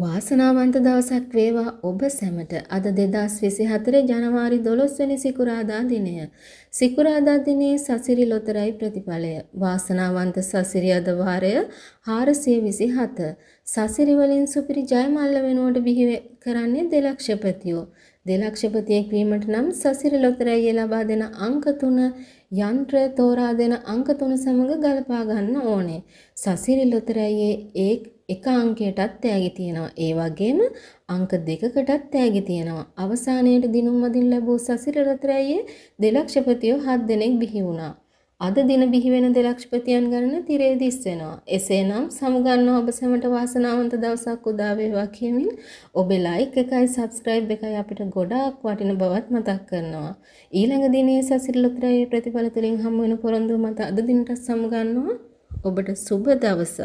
වාසනාවන්ත දවසක් වේවා ඔබ සැමට අද 2024 ජනවාරි 12 වෙනි සිකුරාදා දිනය. සිකුරාදා දිනයේ සසිරි ලොතරැයි ප්‍රතිඵලය. වාසනාවන්ත සසිරි අද වාරය 427. සසිරි වලින් සුපිරි ජයමල්ල වෙනුවට බිහි කරන්නේ දෙලක්ෂපතියෝ. දෙලක්ෂපතියෙක් වීමට නම් සසිරි ලොතරැයිය ලබා දෙන අංක 3 යන්ත්‍රය තෝරා දෙන අංක 3 සමග ගලපා ගන්න ඕනේ. සසිරි ලොතරැයියේ 1 එක අංකයටත් තෑගි තියෙනවා. ඒ වගේම අංක දෙකකටත් තෑගි තියෙනවා. අවසානයේට දිනුම් මදින් ලැබූ සසිර රත්‍රයේ දෙලක්ෂපතියෝ 7 දෙනෙක් බිහි වුණා. අද දින බිහි වෙන දෙලක්ෂපතියන් ගණන තිරේ 30 වෙනවා. එසේනම් සමුගන්න ඔබ සැමට වාසනාවන්ත දවසක් උදා වේවා කියමින් ඔබේ ලයික් එකයි subscribe එකයි අපිට ගොඩාක් වටින බවත් මතක් කරනවා. ඊළඟ දිනේ සසිර රත්‍රයේ ප්‍රතිඵල තුලින් හමු වෙන පොරොන්දුව මත අද දිනට සමුගන්නවා. ඔබට සුබ දවසක්.